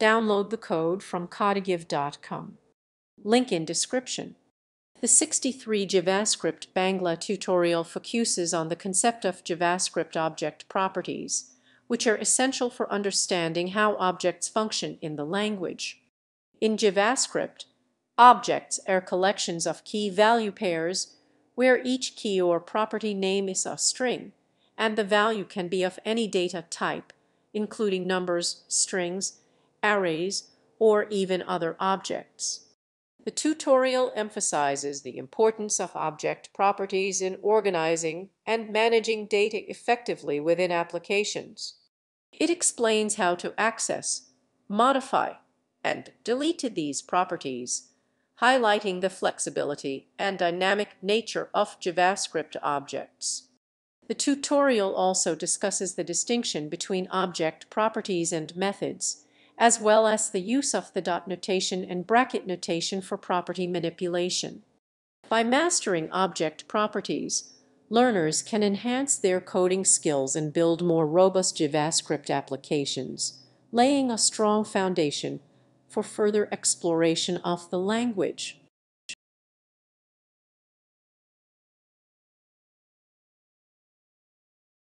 Download the code from codigive.com. Link in description. The 63 JavaScript Bangla tutorial focuses on the concept of JavaScript object properties, which are essential for understanding how objects function in the language. In JavaScript, objects are collections of key value pairs where each key or property name is a string, and the value can be of any data type, including numbers, strings, arrays, or even other objects. The tutorial emphasizes the importance of object properties in organizing and managing data effectively within applications. It explains how to access, modify, and delete these properties, highlighting the flexibility and dynamic nature of JavaScript objects. The tutorial also discusses the distinction between object properties and methods, as well as the use of the dot notation and bracket notation for property manipulation. By mastering object properties, learners can enhance their coding skills and build more robust JavaScript applications, laying a strong foundation for further exploration of the language.